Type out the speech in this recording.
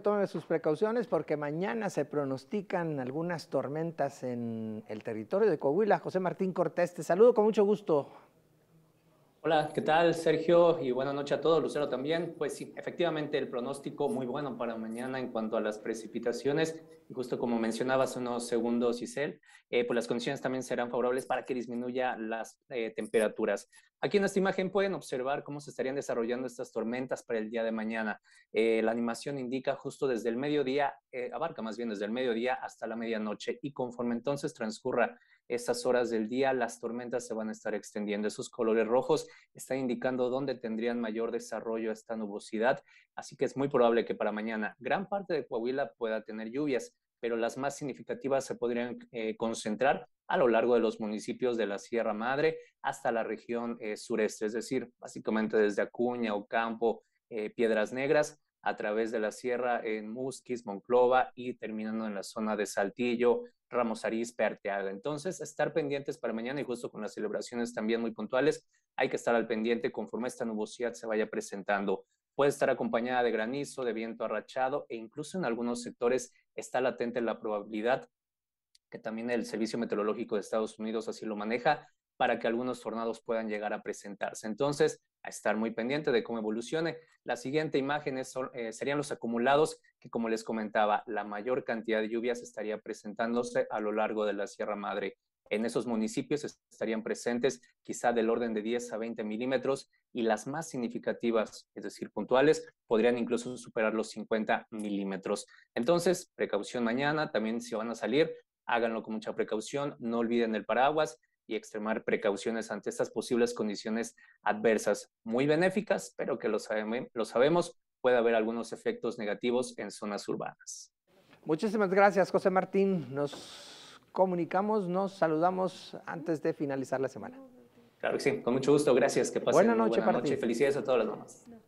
tome sus precauciones porque mañana se pronostican algunas tormentas en el territorio de Coahuila. José Martín Cortés, te saludo con mucho gusto. Hola, ¿qué tal Sergio? Y buena noche a todos, Lucero también. Pues sí, efectivamente el pronóstico muy bueno para mañana en cuanto a las precipitaciones. Justo como mencionabas unos segundos, Giselle, eh, pues las condiciones también serán favorables para que disminuya las eh, temperaturas. Aquí en esta imagen pueden observar cómo se estarían desarrollando estas tormentas para el día de mañana. Eh, la animación indica justo desde el mediodía, eh, abarca más bien desde el mediodía hasta la medianoche y conforme entonces transcurra esas horas del día, las tormentas se van a estar extendiendo. Esos colores rojos están indicando dónde tendrían mayor desarrollo esta nubosidad, así que es muy probable que para mañana gran parte de Coahuila pueda tener lluvias pero las más significativas se podrían eh, concentrar a lo largo de los municipios de la Sierra Madre hasta la región eh, sureste, es decir, básicamente desde Acuña, Ocampo, eh, Piedras Negras, a través de la sierra en Musquis, Monclova y terminando en la zona de Saltillo, Ramos Arizpe, Arteaga. Entonces, estar pendientes para mañana y justo con las celebraciones también muy puntuales, hay que estar al pendiente conforme esta nubosidad se vaya presentando. Puede estar acompañada de granizo, de viento arrachado e incluso en algunos sectores está latente la probabilidad que también el Servicio Meteorológico de Estados Unidos así lo maneja, para que algunos tornados puedan llegar a presentarse. Entonces, a estar muy pendiente de cómo evolucione. La siguiente imagen eh, serían los acumulados, que como les comentaba, la mayor cantidad de lluvias estaría presentándose a lo largo de la Sierra Madre. En esos municipios estarían presentes quizá del orden de 10 a 20 milímetros y las más significativas, es decir, puntuales, podrían incluso superar los 50 milímetros. Entonces, precaución mañana, también se van a salir, háganlo con mucha precaución, no olviden el paraguas y extremar precauciones ante estas posibles condiciones adversas, muy benéficas, pero que lo, sabemos, lo sabemos puede haber algunos efectos negativos en zonas urbanas. Muchísimas gracias, José Martín. Nos comunicamos, nos saludamos antes de finalizar la semana. Claro que sí, con mucho gusto. Gracias. Que pasen buena noche, y Felicidades a todas las mamás.